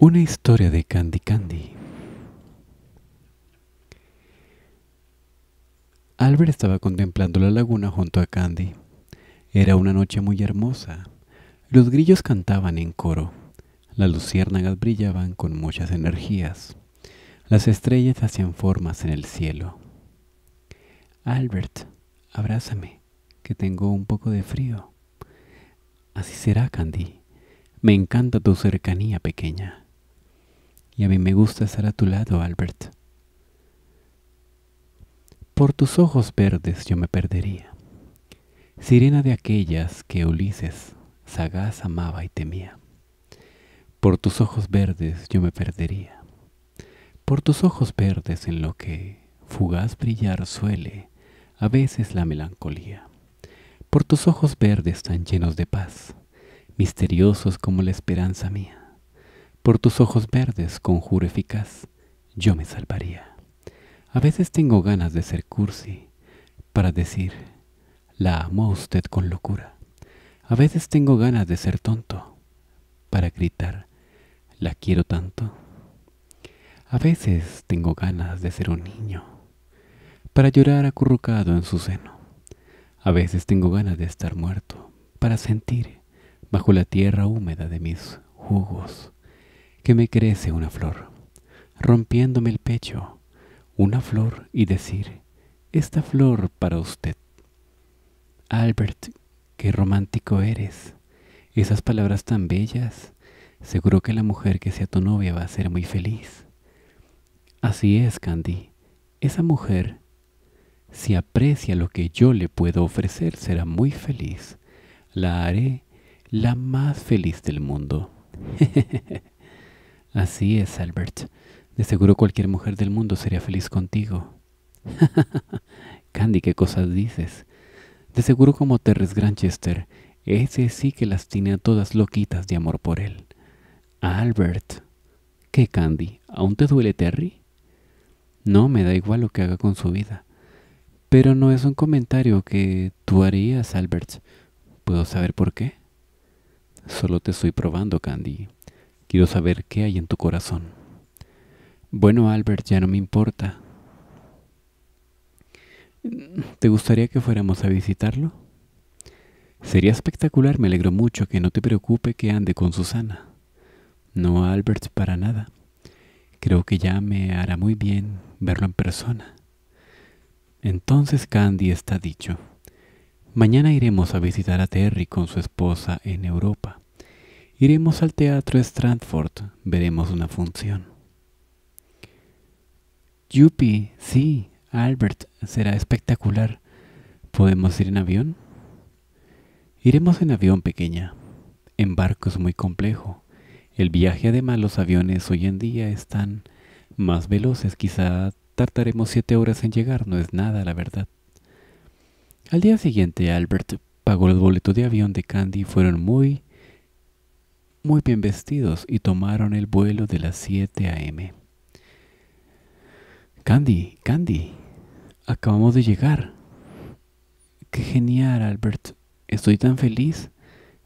Una historia de Candy Candy. Albert estaba contemplando la laguna junto a Candy. Era una noche muy hermosa. Los grillos cantaban en coro. Las luciérnagas brillaban con muchas energías. Las estrellas hacían formas en el cielo. Albert, abrázame que tengo un poco de frío. Así será, Candy. Me encanta tu cercanía pequeña. Y a mí me gusta estar a tu lado, Albert. Por tus ojos verdes yo me perdería. Sirena de aquellas que Ulises sagaz amaba y temía. Por tus ojos verdes yo me perdería. Por tus ojos verdes en lo que fugaz brillar suele a veces la melancolía por tus ojos verdes tan llenos de paz, misteriosos como la esperanza mía. Por tus ojos verdes, conjuro eficaz, yo me salvaría. A veces tengo ganas de ser cursi para decir, la amo usted con locura. A veces tengo ganas de ser tonto para gritar, la quiero tanto. A veces tengo ganas de ser un niño para llorar acurrucado en su seno a veces tengo ganas de estar muerto para sentir bajo la tierra húmeda de mis jugos que me crece una flor, rompiéndome el pecho, una flor y decir, esta flor para usted. Albert, qué romántico eres. Esas palabras tan bellas. Seguro que la mujer que sea tu novia va a ser muy feliz. Así es, Candy. Esa mujer si aprecia lo que yo le puedo ofrecer, será muy feliz. La haré la más feliz del mundo. Así es, Albert. De seguro cualquier mujer del mundo sería feliz contigo. Candy, ¿qué cosas dices? De seguro como Terry Granchester, ese sí que las tiene a todas loquitas de amor por él. Albert. ¿Qué, Candy? ¿Aún te duele Terry? No, me da igual lo que haga con su vida. Pero no es un comentario que tú harías, Albert. ¿Puedo saber por qué? Solo te estoy probando, Candy. Quiero saber qué hay en tu corazón. Bueno, Albert, ya no me importa. ¿Te gustaría que fuéramos a visitarlo? Sería espectacular, me alegro mucho que no te preocupe que ande con Susana. No, Albert, para nada. Creo que ya me hará muy bien verlo en persona. Entonces Candy está dicho. Mañana iremos a visitar a Terry con su esposa en Europa. Iremos al teatro Stratford, veremos una función. Yupi, sí, Albert, será espectacular. ¿Podemos ir en avión? Iremos en avión pequeña. En barco es muy complejo. El viaje además los aviones hoy en día están más veloces, quizá Tardaremos siete horas en llegar, no es nada, la verdad. Al día siguiente, Albert pagó los boletos de avión de Candy y fueron muy, muy bien vestidos y tomaron el vuelo de las 7 a.m. Candy, Candy, acabamos de llegar. Qué genial, Albert. Estoy tan feliz.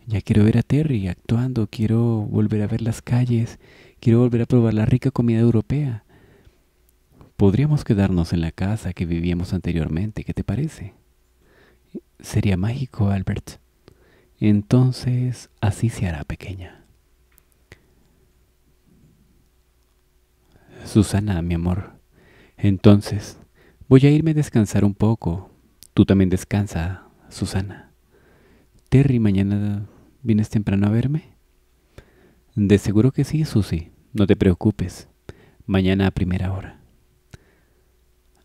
Ya quiero ver a Terry actuando, quiero volver a ver las calles, quiero volver a probar la rica comida europea. Podríamos quedarnos en la casa que vivíamos anteriormente, ¿qué te parece? Sería mágico, Albert. Entonces, así se hará pequeña. Susana, mi amor. Entonces, voy a irme a descansar un poco. Tú también descansa, Susana. Terry, mañana vienes temprano a verme. De seguro que sí, Susy. No te preocupes. Mañana a primera hora.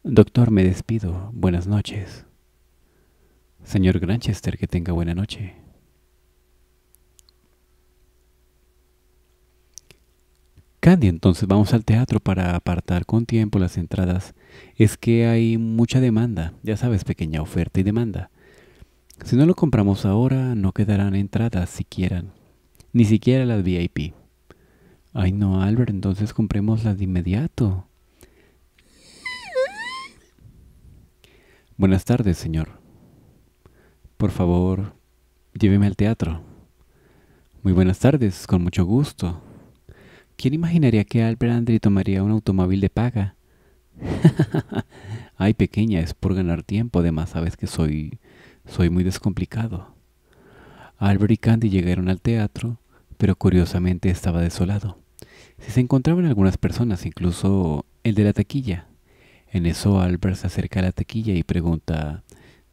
Doctor, me despido. Buenas noches. Señor Granchester, que tenga buena noche. Candy, entonces vamos al teatro para apartar con tiempo las entradas. Es que hay mucha demanda, ya sabes, pequeña oferta y demanda. Si no lo compramos ahora, no quedarán entradas siquiera, ni siquiera las VIP. Ay no, Albert, entonces compremos las de inmediato. Buenas tardes, señor. Por favor, lléveme al teatro. Muy buenas tardes, con mucho gusto. ¿Quién imaginaría que Albert Andri tomaría un automóvil de paga? Ay, pequeña, es por ganar tiempo, además sabes que soy soy muy descomplicado. Albert y Candy llegaron al teatro, pero curiosamente estaba desolado. Si se encontraban algunas personas, incluso el de la taquilla, en eso Albert se acerca a la taquilla y pregunta,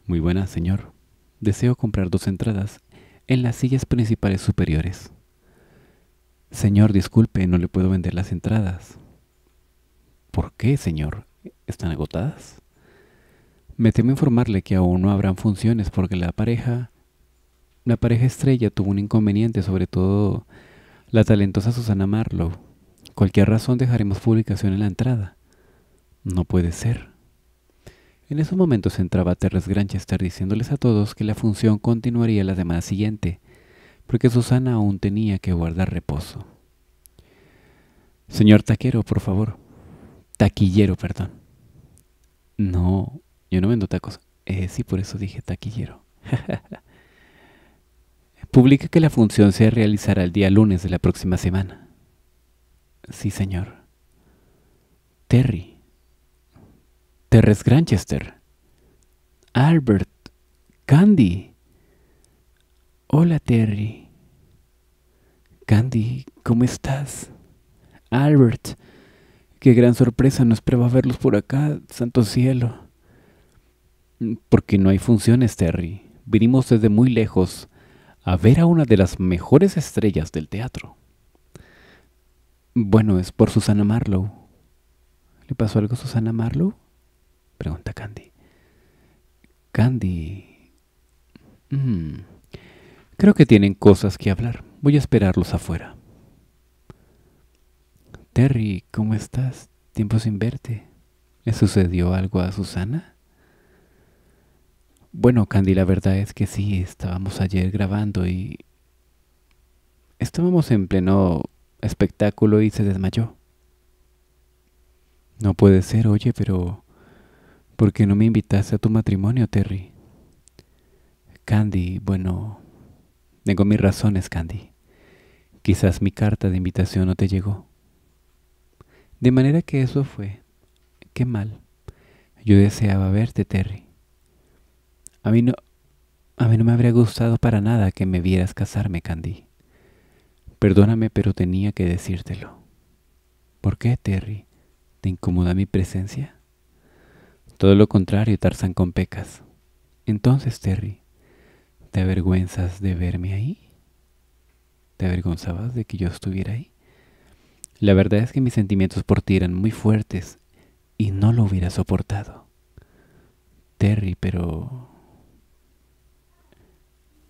Muy buena, señor. Deseo comprar dos entradas en las sillas principales superiores. Señor, disculpe, no le puedo vender las entradas. ¿Por qué, señor? ¿Están agotadas? Me temo informarle que aún no habrán funciones porque la pareja, la pareja estrella tuvo un inconveniente, sobre todo la talentosa Susana Marlowe. Cualquier razón dejaremos publicación en la entrada. No puede ser. En esos momentos entraba Terrence Granchester diciéndoles a todos que la función continuaría la semana siguiente, porque Susana aún tenía que guardar reposo. Señor taquero, por favor. Taquillero, perdón. No, yo no vendo tacos. Eh, sí, por eso dije taquillero. Publica que la función se realizará el día lunes de la próxima semana. Sí, señor. Terry. Terrence Granchester, Albert, Candy. Hola Terry. Candy, ¿cómo estás? Albert, qué gran sorpresa, no esperaba verlos por acá, santo cielo. Porque no hay funciones, Terry. Vinimos desde muy lejos a ver a una de las mejores estrellas del teatro. Bueno, es por Susana Marlowe. ¿Le pasó algo a Susana Marlowe? pregunta Candy. Candy... Mm, creo que tienen cosas que hablar. Voy a esperarlos afuera. Terry, ¿cómo estás? Tiempo sin verte. ¿Le sucedió algo a Susana? Bueno, Candy, la verdad es que sí, estábamos ayer grabando y... Estábamos en pleno espectáculo y se desmayó. No puede ser, oye, pero... ¿Por qué no me invitaste a tu matrimonio, Terry? Candy, bueno, tengo mis razones, Candy. Quizás mi carta de invitación no te llegó. De manera que eso fue. Qué mal. Yo deseaba verte, Terry. A mí no, a mí no me habría gustado para nada que me vieras casarme, Candy. Perdóname, pero tenía que decírtelo. ¿Por qué, Terry? ¿Te incomoda mi presencia? Todo lo contrario, Tarzan, con pecas. Entonces, Terry, ¿te avergüenzas de verme ahí? ¿Te avergonzabas de que yo estuviera ahí? La verdad es que mis sentimientos por ti eran muy fuertes y no lo hubiera soportado. Terry, pero...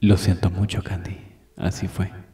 Lo siento mucho, Candy. Así fue.